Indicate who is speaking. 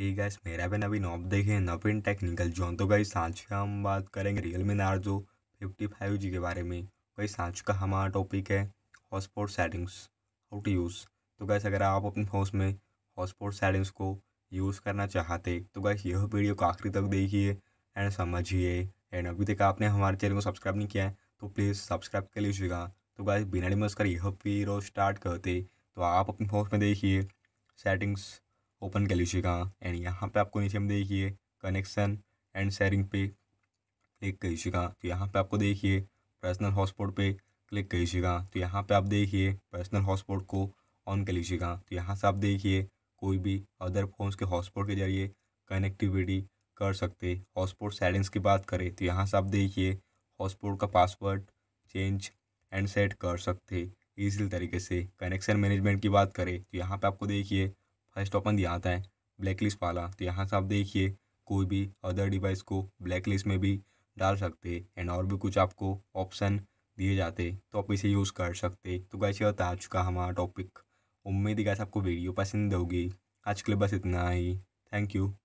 Speaker 1: ठीक है मेरा भी नवीन आप देखे नवीन टेक्निकल जोन तो गई सांच का हम बात करेंगे Realme Narzo fifty five G के बारे में भाई सांच का हमारा टॉपिक है hotspot settings how to use तो गैस अगर आप अपने फोन में हॉटस्पॉट सेटिंग्स को यूज़ करना चाहते तो गैस यह वीडियो को आखिरी तक देखिए एंड समझिए एंड अभी तक आपने हमारे चैनल को सब्सक्राइब नहीं किया है तो प्लीज़ सब्सक्राइब कर लीजिएगा तो गैस बिना डिमस कर यह वीडियो स्टार्ट करते तो आप अपने फोन में देखिए सेटिंग्स ओपन कर लीजिएगा एंड यहाँ पे आपको नीचे हम देखिए कनेक्शन एंड शेयरिंग पे क्लिक कर लीजिएगा तो यहाँ पे आपको देखिए पर्सनल हॉटस्पॉट पे क्लिक कर लीजिएगा तो यहाँ पे आप देखिए पर्सनल हॉटस्पॉट को ऑन कर लीजिएगा तो यहाँ से आप देखिए कोई भी अदर फोन्स के हॉटस्पॉट के जरिए कनेक्टिविटी कर सकते हॉटस्पॉट सेटिंग्स की बात करें तो यहाँ से आप देखिए हॉटस्पॉट का पासवर्ड चेंज एंड सेट कर सकते इजी तरीके से कनेक्शन मैनेजमेंट की बात करें तो यहाँ पे आपको देखिए फर्स्ट ओपन यहाँ आता है ब्लैक लिस्ट वाला तो यहाँ से आप देखिए कोई भी अदर डिवाइस को ब्लैक लिस्ट में भी डाल सकते एंड और भी कुछ आपको ऑप्शन दिए जाते तो आप इसे यूज़ कर सकते तो कैसे ये होता आज चुका हमारा टॉपिक उम्मीद है गैस आपको वीडियो पसंद होगी आज के लिए बस इतना ही थैंक यू